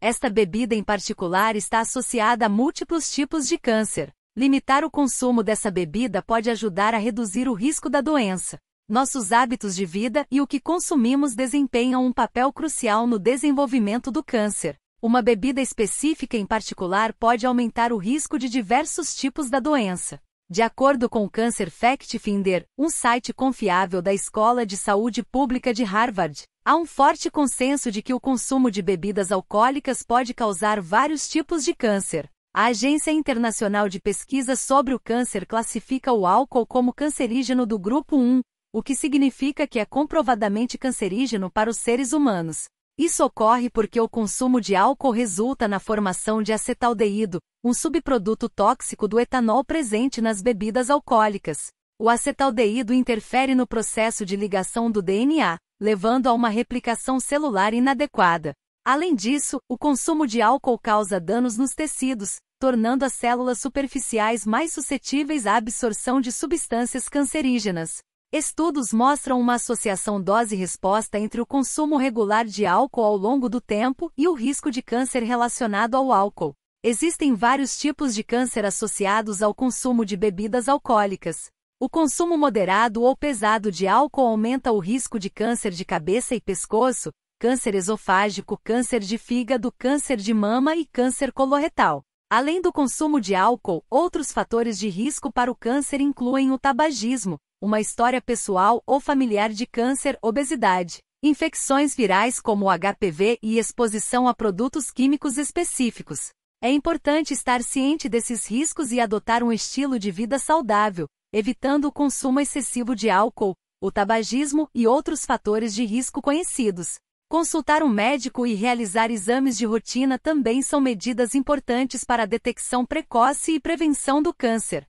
Esta bebida em particular está associada a múltiplos tipos de câncer. Limitar o consumo dessa bebida pode ajudar a reduzir o risco da doença. Nossos hábitos de vida e o que consumimos desempenham um papel crucial no desenvolvimento do câncer. Uma bebida específica em particular pode aumentar o risco de diversos tipos da doença. De acordo com o Cancer Fact Finder, um site confiável da Escola de Saúde Pública de Harvard, Há um forte consenso de que o consumo de bebidas alcoólicas pode causar vários tipos de câncer. A Agência Internacional de Pesquisa sobre o Câncer classifica o álcool como cancerígeno do grupo 1, o que significa que é comprovadamente cancerígeno para os seres humanos. Isso ocorre porque o consumo de álcool resulta na formação de acetaldeído, um subproduto tóxico do etanol presente nas bebidas alcoólicas. O acetaldeído interfere no processo de ligação do DNA, levando a uma replicação celular inadequada. Além disso, o consumo de álcool causa danos nos tecidos, tornando as células superficiais mais suscetíveis à absorção de substâncias cancerígenas. Estudos mostram uma associação dose-resposta entre o consumo regular de álcool ao longo do tempo e o risco de câncer relacionado ao álcool. Existem vários tipos de câncer associados ao consumo de bebidas alcoólicas. O consumo moderado ou pesado de álcool aumenta o risco de câncer de cabeça e pescoço, câncer esofágico, câncer de fígado, câncer de mama e câncer coloretal. Além do consumo de álcool, outros fatores de risco para o câncer incluem o tabagismo, uma história pessoal ou familiar de câncer, obesidade, infecções virais como o HPV e exposição a produtos químicos específicos. É importante estar ciente desses riscos e adotar um estilo de vida saudável, evitando o consumo excessivo de álcool, o tabagismo e outros fatores de risco conhecidos. Consultar um médico e realizar exames de rotina também são medidas importantes para a detecção precoce e prevenção do câncer.